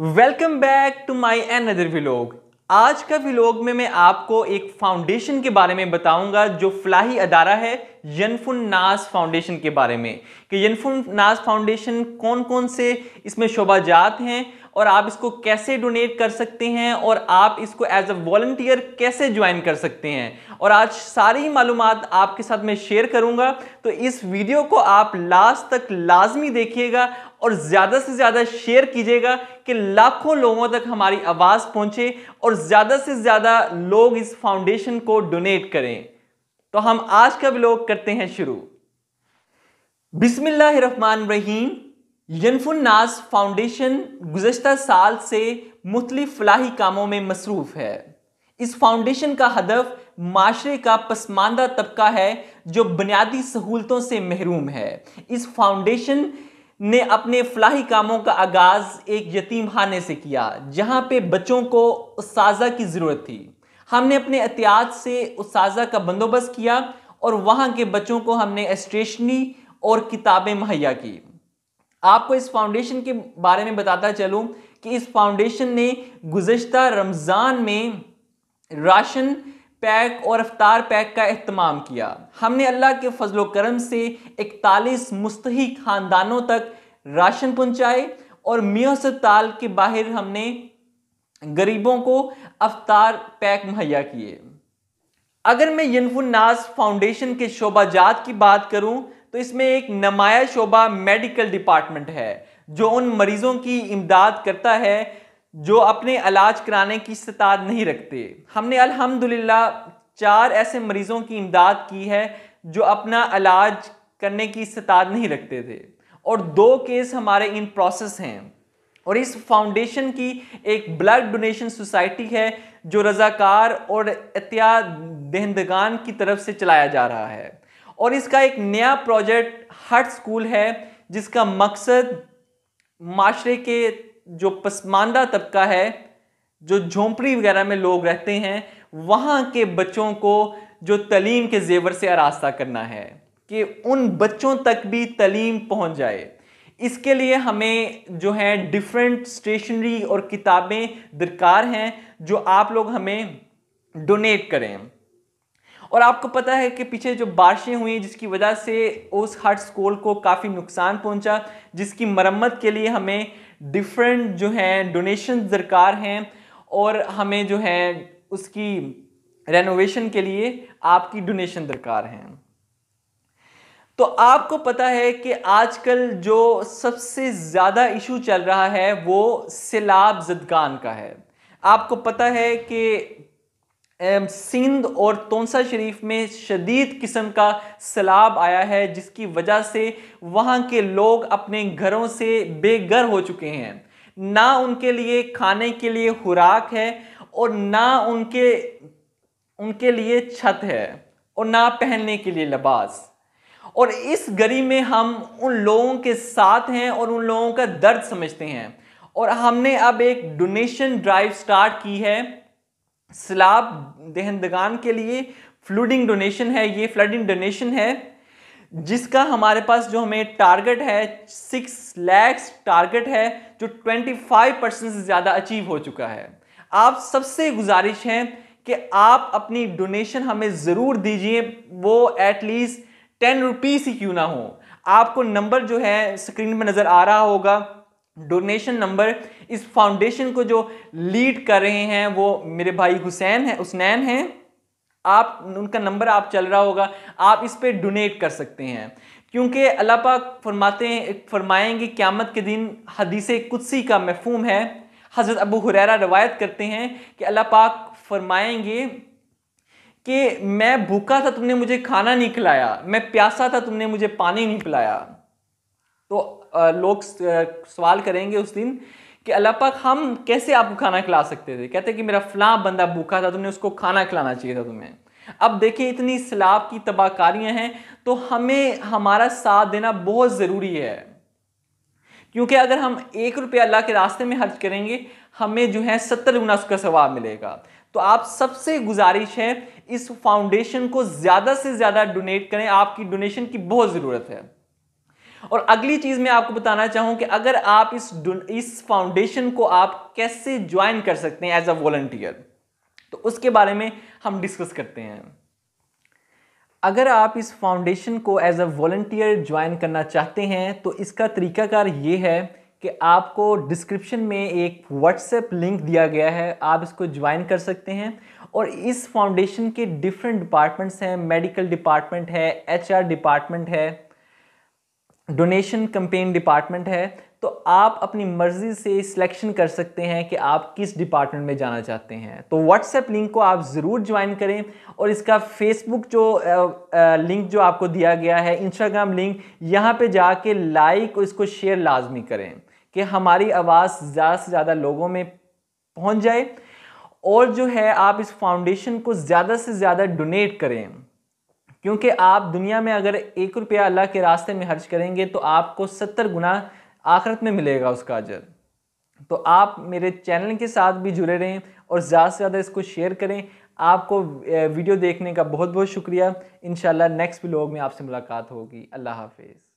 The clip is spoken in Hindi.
welcome back to my another vlog आज का विलोग में मैं आपको एक फाउंडेशन के बारे में बताऊंगा जो फलाही अदारा है यनफुन नाज फाउंडेशन के बारे में कि यनफुन नाज फाउंडेशन कौन कौन से इसमें शोबाजात हैं और आप इसको कैसे डोनेट कर सकते हैं और आप इसको एज अ वॉल्टियर कैसे ज्वाइन कर सकते हैं और आज सारी मालूम आपके साथ मैं शेयर करूंगा तो इस वीडियो को आप लास्ट तक लाजमी देखिएगा और ज़्यादा से ज़्यादा शेयर कीजिएगा कि लाखों लोगों तक हमारी आवाज़ पहुंचे और ज़्यादा से ज़्यादा लोग इस फाउंडेशन को डोनेट करें तो हम आज का ब्लॉग करते हैं शुरू बिस्मिल्लाह रहीम यनफुन फाउंडेशन गुजशत साल से मुख्तलि फलाही कामों में मसरूफ़ है इस फाउंडेशन का हदफ माशरे का पसमानदा तबका है जो बुनियादी सहूलतों से महरूम है इस फाउंडेशन ने अपने फलाही कामों का आगाज़ एक यतीम खाने से किया जहाँ पे बच्चों को उसाजा की ज़रूरत थी हमने अपने एहतियात से उसाजा का बंदोबस्त किया और वहाँ के बच्चों को हमने स्टेशनरी और किताबें मुहैया की आपको इस फाउंडेशन के बारे में बताता चलूं कि इस फाउंडेशन ने गुजशत रमज़ान में राशन पैक और अफ्तार पैक का अहतमाम किया हमने अल्लाह के फजल करम से इकतालीस मुस्तक ख़ानदानों तक राशन पहुँचाए और मियो अस्पताल के बाहर हमने गरीबों को अफ्तार पैक मुहैया किए अगर मैं यनफुन्नास फाउंडेशन के शोबाजात की बात करूं तो इसमें एक नमाया शोबा मेडिकल डिपार्टमेंट है जो उन मरीजों की इमदाद करता है जो अपने इलाज कराने की सतार नहीं रखते हमने अल्हम्दुलिल्लाह चार ऐसे मरीजों की इमदाद की है जो अपना इलाज करने की सतार नहीं रखते थे और दो केस हमारे इन प्रोसेस हैं और इस फाउंडेशन की एक ब्लड डोनेशन सोसाइटी है जो रज़ाकार और अतिया दहंदगान की तरफ से चलाया जा रहा है और इसका एक नया प्रोजेक्ट हट स्कूल है जिसका मकसद माशरे के जो पसमानदा तबका है जो झोंपड़ी वगैरह में लोग रहते हैं वहाँ के बच्चों को जो तलीम के जेवर से आरास्ता करना है कि उन बच्चों तक भी तलीम पहुँच जाए इसके लिए हमें जो है डिफरेंट स्टेशनरी और किताबें दरकार हैं जो आप लोग हमें डोनेट करें और आपको पता है कि पीछे जो बारिशें हुई जिसकी वजह से उस हट स्कूल को काफ़ी नुकसान पहुंचा जिसकी मरम्मत के लिए हमें डिफरेंट जो हैं डोनेशन दरकार हैं और हमें जो है उसकी रेनोवेशन के लिए आपकी डोनेशन दरकार हैं तो आपको पता है कि आजकल जो सबसे ज़्यादा इशू चल रहा है वो सैलाब जदगान का है आपको पता है कि सिंध और तोनसा शरीफ में शदीद किस्म का सैलाब आया है जिसकी वजह से वहाँ के लोग अपने घरों से बेघर हो चुके हैं ना उनके लिए खाने के लिए खुराक है और ना उनके उनके लिए छत है और ना पहनने के लिए लबास और इस गरी में हम उन लोगों के साथ हैं और उन लोगों का दर्द समझते हैं और हमने अब एक डोनेशन ड्राइव स्टार्ट की है सलाब दहंदगान के लिए फ्लूडिंग डोनेशन है ये फ्लडिंग डोनेशन है जिसका हमारे पास जो हमें टारगेट है सिक्स लैक्स टारगेट है जो ट्वेंटी फाइव परसेंट से ज़्यादा अचीव हो चुका है आप सबसे गुजारिश है कि आप अपनी डोनेशन हमें ज़रूर दीजिए वो एटलीस्ट टेन रुपीज़ ही क्यों ना हो आपको नंबर जो है स्क्रीन पर नज़र आ रहा होगा डोनेशन नंबर इस फाउंडेशन को जो लीड कर रहे हैं वो मेरे भाई हुसैन है हुसनैन हैं आप उनका नंबर आप चल रहा होगा आप इस पर डोनेट कर सकते हैं क्योंकि अल्लाह पाक फरमाते हैं फरमाएंगे क़्यामत के दिन हदीस कुदसी का महफूम है हज़रत अबू हुरैरा रवायत करते हैं कि अल्लाह पाक फरमाएंगे कि मैं भूखा था तुमने मुझे खाना नहीं खिलाया मैं प्यासा था तुमने मुझे पानी नहीं पिलाया तो लोग सवाल करेंगे उस दिन कि अल्लाह पाक हम कैसे आपको खाना खिला सकते थे कहते कि मेरा फलां बंदा भूखा था तुमने उसको खाना खिलाना चाहिए था तुम्हें अब देखें इतनी सलाब की तबाहकारियाँ हैं तो हमें हमारा साथ देना बहुत ज़रूरी है क्योंकि अगर हम एक रुपया अल्लाह के रास्ते में खर्च करेंगे हमें जो है सत्तर गुना उसका सवाब मिलेगा तो आप सबसे गुजारिश है इस फाउंडेशन को ज़्यादा से ज़्यादा डोनेट करें आपकी डोनेशन की बहुत ज़रूरत है और अगली चीज मैं आपको बताना चाहूं कि अगर आप इस इस फाउंडेशन को आप कैसे ज्वाइन कर सकते हैं एज अ वॉल्टियर तो उसके बारे में हम डिस्कस करते हैं अगर आप इस फाउंडेशन को एज अ वॉलंटियर ज्वाइन करना चाहते हैं तो इसका तरीकाकार ये है कि आपको डिस्क्रिप्शन में एक व्हाट्सएप लिंक दिया गया है आप इसको ज्वाइन कर सकते हैं और इस फाउंडेशन के डिफरेंट डिपार्टमेंट्स हैं मेडिकल डिपार्टमेंट है एचआर डिपार्टमेंट है डोनेशन कंपेन डिपार्टमेंट है तो आप अपनी मर्ज़ी से सिलेक्शन कर सकते हैं कि आप किस डिपार्टमेंट में जाना चाहते हैं तो व्हाट्सएप लिंक को आप ज़रूर ज्वाइन करें और इसका फेसबुक जो लिंक जो आपको दिया गया है इंस्टाग्राम लिंक यहाँ पे जाके लाइक और इसको शेयर लाजमी करें कि हमारी आवाज़ ज़्यादा से ज़्यादा लोगों में पहुँच जाए और जो है आप इस फाउंडेशन को ज़्यादा से ज़्यादा डोनेट करें क्योंकि आप दुनिया में अगर एक रुपया अल्लाह के रास्ते में खर्च करेंगे तो आपको सत्तर गुना आखिरत में मिलेगा उसका अजर तो आप मेरे चैनल के साथ भी जुड़े रहें और ज़्यादा से ज़्यादा इसको शेयर करें आपको वीडियो देखने का बहुत बहुत शुक्रिया इन नेक्स्ट ब्लॉग में आपसे मुलाकात होगी अल्लाह हाफिज़